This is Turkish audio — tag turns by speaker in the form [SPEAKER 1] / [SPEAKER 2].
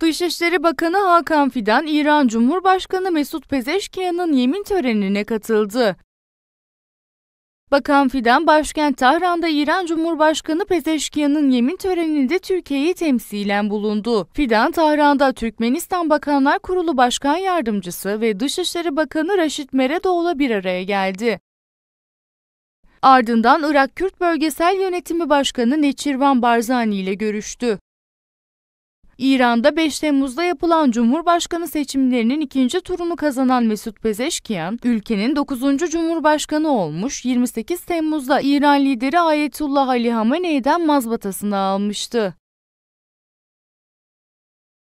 [SPEAKER 1] Dışişleri Bakanı Hakan Fidan, İran Cumhurbaşkanı
[SPEAKER 2] Mesut Pezeşkiyan'ın yemin törenine katıldı. Bakan Fidan, başkent Tahran'da İran Cumhurbaşkanı Pezeşkiyan'ın yemin töreninde Türkiye'yi temsilen bulundu. Fidan, Tahran'da Türkmenistan Bakanlar Kurulu Başkan Yardımcısı ve Dışişleri Bakanı Raşit Meredoğlu'la bir araya geldi. Ardından Irak Kürt Bölgesel Yönetimi Başkanı Neçirvan Barzani ile görüştü. İran'da 5 Temmuz'da yapılan Cumhurbaşkanı seçimlerinin ikinci turunu kazanan Mesut Pezeşkiyan, ülkenin 9. Cumhurbaşkanı olmuş, 28 Temmuz'da İran lideri Ayetullah Ali Hamenei'den mazbatasını almıştı.